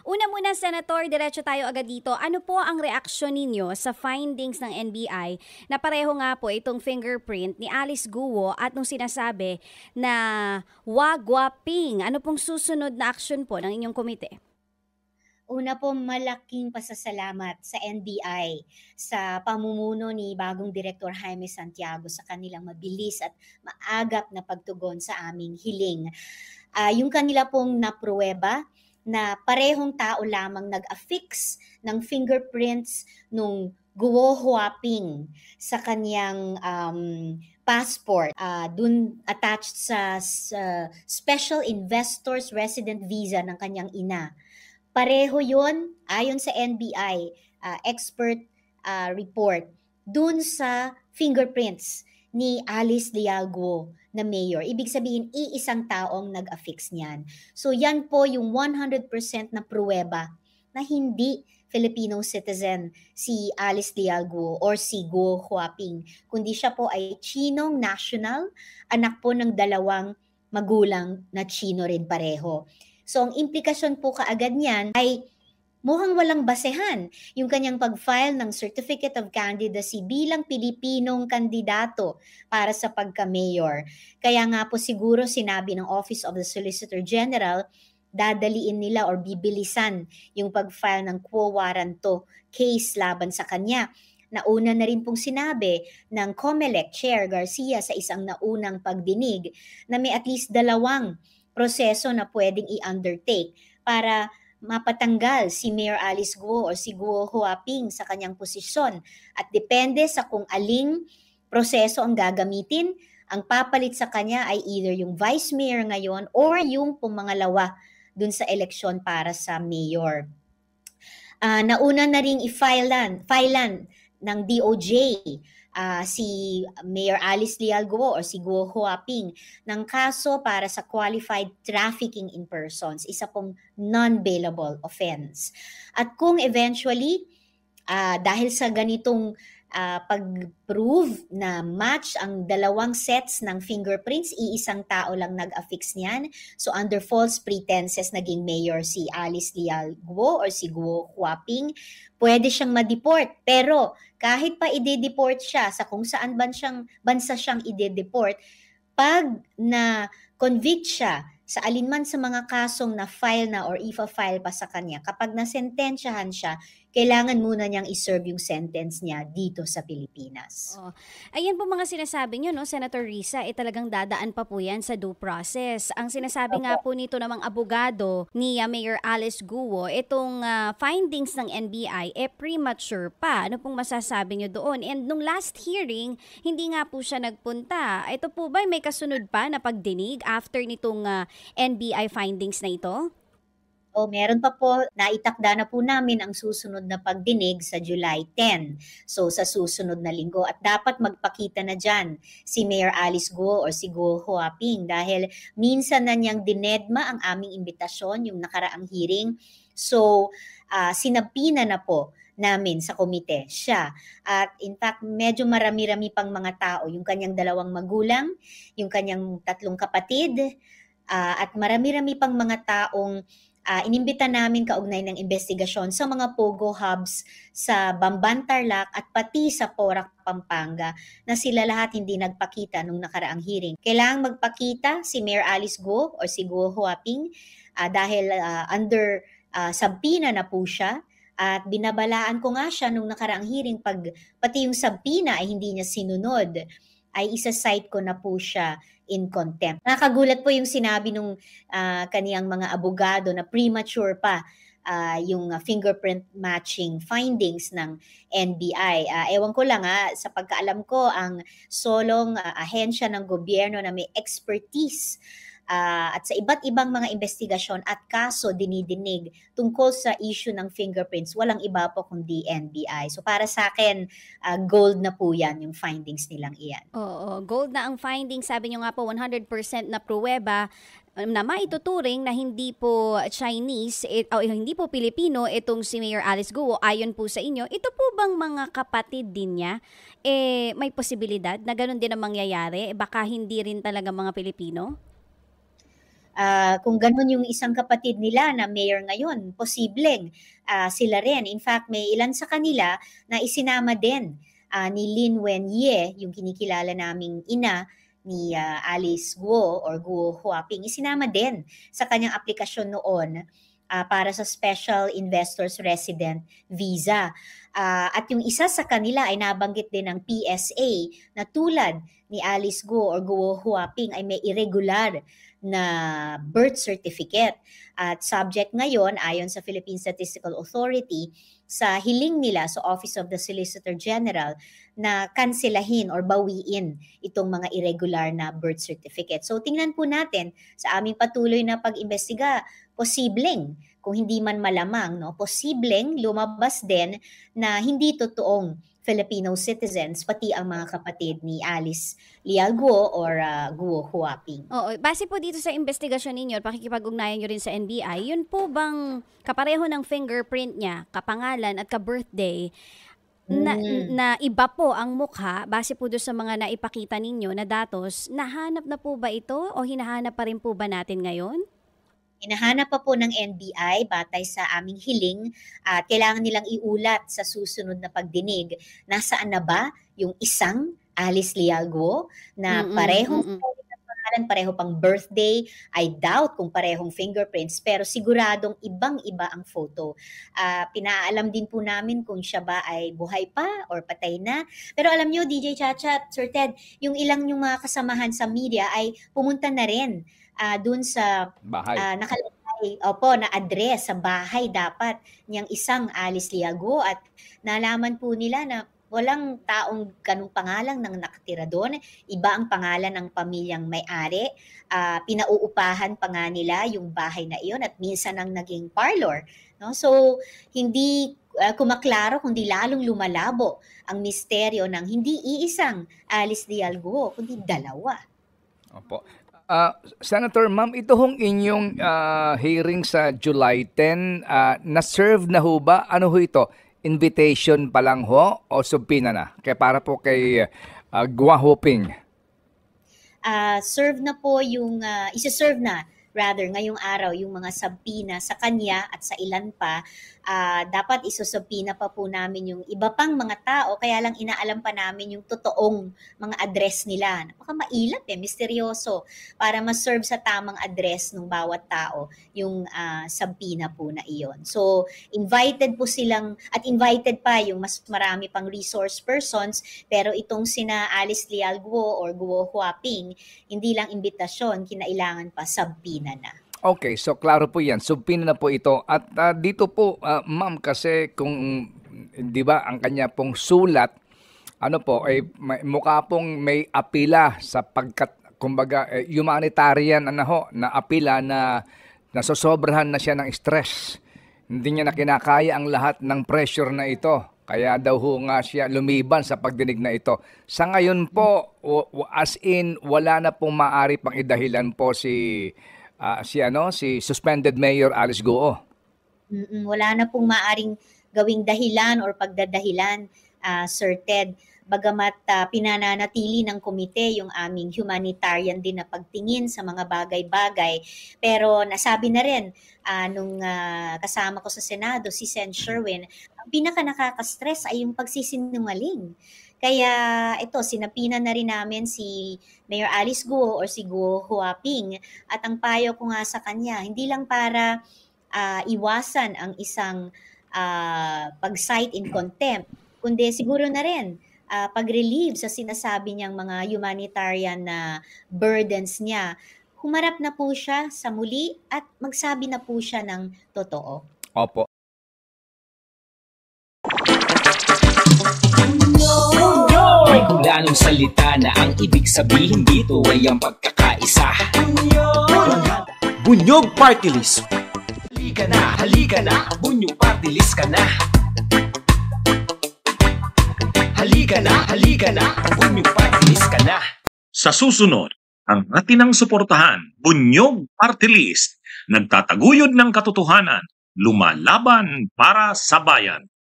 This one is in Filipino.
Una muna, Senator, diretso tayo agad dito. Ano po ang reaksyon ninyo sa findings ng NBI na pareho nga po itong fingerprint ni Alice Guo at nung sinasabi na wagwaping? Ano pong susunod na aksyon po ng inyong komite? Una po, malaking pasasalamat sa NBI sa pamumuno ni bagong Direktor Jaime Santiago sa kanilang mabilis at maagap na pagtugon sa aming hiling. Uh, yung kanila pong napruweba na parehong tao lamang nag-affix ng fingerprints nung Guo Huaping sa kanyang um, passport uh, dun attached sa uh, special investors resident visa ng kanyang ina. Pareho yon ayon sa NBI uh, ah, expert uh, report dun sa fingerprints ni Alice Diago na mayor. Ibig sabihin, iisang taong nag-affix niyan. So yan po yung 100% na pruweba na hindi Filipino citizen si Alice Dialgo or si Guo Huaping, kundi siya po ay Chinong national, anak po ng dalawang magulang na Chino rin pareho. So ang implikasyon po kaagad niyan ay Mukhang walang basehan yung kanyang pag-file ng Certificate of Candidacy bilang Pilipinong kandidato para sa pagka-mayor. Kaya nga po siguro sinabi ng Office of the Solicitor General dadaliin nila or bibilisan yung pag-file ng quo warranto case laban sa kanya. Nauna na rin pong sinabi ng COMELEC Chair Garcia sa isang naunang pagdinig na may at least dalawang proseso na pwedeng i-undertake para mapatanggal si Mayor Alice Guo o si Guo Huaping sa kanyang posisyon at depende sa kung aling proseso ang gagamitin, ang papalit sa kanya ay either yung vice mayor ngayon or yung pumangalawa dun sa eleksyon para sa mayor. Uh, nauna na ring i-filean, file filean ng DOJ, uh, ah, si Mayor Alice Lialgo o si Guo Huaping ng kaso para sa qualified trafficking in persons, isa pong non-bailable offense. At kung eventually, uh, dahil sa ganitong uh, pag-prove na match ang dalawang sets ng fingerprints, iisang tao lang nag-affix niyan. So under false pretenses naging mayor si Alice Lial Guo or si Guo Huaping, pwede siyang ma-deport. Pero kahit pa ide-deport siya sa kung saan ban siyang, bansa siyang ide-deport, pag na convict siya sa alinman sa mga kasong na file na or ifa-file pa sa kanya, kapag nasentensyahan siya, kailangan muna niyang iserve yung sentence niya dito sa Pilipinas. Oh. Ayan po mga sinasabi niyo, no, Senator Risa, eh talagang dadaan pa po yan sa due process. Ang sinasabi okay. nga po nito namang abogado ni ah, Mayor Alice Guo, itong uh, findings ng NBI eh premature pa. Ano pong masasabi niyo doon? And nung last hearing, hindi nga po siya nagpunta. Ito po ba may kasunod pa na pagdinig after nitong uh, ah, NBI findings na ito? o meron pa po, naitakda na po namin ang susunod na pagdinig sa July 10. So sa susunod na linggo at dapat magpakita na dyan si Mayor Alice Go or si Guo Huaping dahil minsan na niyang dinedma ang aming imbitasyon yung nakaraang hearing. So uh, sinabina na po namin sa komite siya. At in fact, medyo marami-rami pang mga tao, yung kanyang dalawang magulang, yung kanyang tatlong kapatid, uh, at marami-rami pang mga taong uh, ah, inimbita namin kaugnay ng investigasyon sa mga pogo hubs sa Bambantarlac at pati sa Porac Pampanga na sila lahat hindi nagpakita nung nakaraang hearing. Kailangan magpakita si Mayor Alice Go or si Go Huaping uh, dahil uh, under uh, sabpina na po siya at binabalaan ko nga siya nung nakaraang hearing pag pati yung sabpina ay hindi niya sinunod ay isa-cite ko na po siya in contempt. Nakagulat po yung sinabi nung uh, kaniyang mga abogado na premature pa uh, yung fingerprint matching findings ng NBI. Uh, ah, ewan ko lang ha, sa pagkaalam ko, ang solong uh, ahensya ng gobyerno na may expertise uh, at sa iba't ibang mga investigasyon at kaso dinidinig tungkol sa issue ng fingerprints, walang iba po kundi NBI. So para sa akin, uh, gold na po yan yung findings nilang iyan. Oo, gold na ang findings. Sabi nyo nga po, 100% na pruweba um, na maituturing na hindi po Chinese it, eh, o hindi po Pilipino itong si Mayor Alice Guo ayon po sa inyo ito po bang mga kapatid din niya eh may posibilidad na ganun din ang mangyayari baka hindi rin talaga mga Pilipino Uh, kung ganun yung isang kapatid nila na mayor ngayon, posibleng uh, sila rin. In fact, may ilan sa kanila na isinama din uh, ni Lin Wenye, yung kinikilala naming ina, ni uh, Alice Guo or Guo Huaping, isinama din sa kanyang aplikasyon noon uh, para sa Special Investors Resident Visa. Uh, at yung isa sa kanila ay nabanggit din ng PSA na tulad ni Alice Go or Guo Huaping ay may irregular na birth certificate. At subject ngayon, ayon sa Philippine Statistical Authority, sa hiling nila sa Office of the Solicitor General na kanselahin or bawiin itong mga irregular na birth certificate. So tingnan po natin sa aming patuloy na pag-imbestiga, posibleng kung hindi man malamang, no, posibleng lumabas din na hindi totoong Filipino citizens, pati ang mga kapatid ni Alice Lial Guo or uh, Guo Huaping. Oo, base po dito sa investigasyon ninyo, pakikipag-ugnayan nyo rin sa NBI, yun po bang kapareho ng fingerprint niya, kapangalan at ka-birthday, na, hmm. na iba po ang mukha base po doon sa mga naipakita ninyo na datos, nahanap na po ba ito o hinahanap pa rin po ba natin ngayon? hinahanap pa po ng NBI batay sa aming hiling at uh, kailangan nilang iulat sa susunod na pagdinig nasaan na ba yung isang Alice Lialgo na parehong mm-mm pangalan, pareho pang birthday. I doubt kung parehong fingerprints, pero siguradong ibang-iba ang photo. Uh, pinaalam din po namin kung siya ba ay buhay pa or patay na. Pero alam nyo, DJ Chacha, Sir Ted, yung ilang yung mga kasamahan sa media ay pumunta na rin uh, dun sa bahay. Uh, nakalagay, opo, na address sa bahay dapat niyang isang Alice Liago at nalaman po nila na walang taong ganung pangalan nang nakatira doon. Iba ang pangalan ng pamilyang may-ari. Uh, pinauupahan pa nga nila yung bahay na iyon at minsan ang naging parlor. No? So, hindi uh, kumaklaro kundi lalong lumalabo ang misteryo ng hindi iisang Alice Dialgo, kundi dalawa. Opo. Uh, Senator, ma'am, ito hong inyong uh, hearing sa July 10, uh, ah, na-serve na ho ba? Ano ho ito? Invitation pa lang ho o subpina na? Kaya para po kay uh, Gwa Hoping. Uh, serve na po yung, uh, isa-serve na rather ngayong araw yung mga sabpina sa kanya at sa ilan pa uh, dapat na pa po namin yung iba pang mga tao, kaya lang inaalam pa namin yung totoong mga address nila. Napaka mailap eh, misteryoso, para ma-serve sa tamang address ng bawat tao yung uh, ah, subpina po na iyon. So, invited po silang, at invited pa yung mas marami pang resource persons, pero itong sina Alice Lial Guo or Guo Huaping, hindi lang imbitasyon, kinailangan pa subpina na. Okay, so klaro po 'yan. Subpin na po ito at uh, dito po uh, ma'am kasi kung 'di ba ang kanya pong sulat ano po ay may, mukha pong may apila sa pagkat kumbaga eh, humanitarian ano ho, na apila na nasosobrahan na siya ng stress. Hindi niya nakinakaya ang lahat ng pressure na ito. Kaya daw ho nga siya lumiban sa pagdinig na ito. Sa ngayon po, as in, wala na pong maaari pang idahilan po si uh, si ano si suspended mayor Alice Goo. Mm-mm, wala na pong maaring gawing dahilan or pagdadahilan uh, Sir Ted bagamat uh, pinananatili ng komite yung aming humanitarian din na pagtingin sa mga bagay-bagay pero nasabi na rin uh, nung uh, kasama ko sa Senado si Sen Sherwin ang pinaka nakaka-stress ay yung pagsisinungaling kaya ito, sinapinan na rin namin si Mayor Alice Guo or si Guo Huaping. At ang payo ko nga sa kanya, hindi lang para uh, iwasan ang isang uh, pag-cite in contempt, kundi siguro na rin uh, pag-relieve sa sinasabi niyang mga humanitarian na burdens niya. Humarap na po siya sa muli at magsabi na po siya ng totoo. Opo. planong salita na ang ibig sabihin dito ay ang pagkakaisa Bunyog Party List Halika na, halika na, bunyog party list ka na Halika na, halika na, bunyog party list ka na Sa susunod, ang atin suportahan, Bunyog Party List, nagtataguyod ng katotohanan, lumalaban para sa bayan.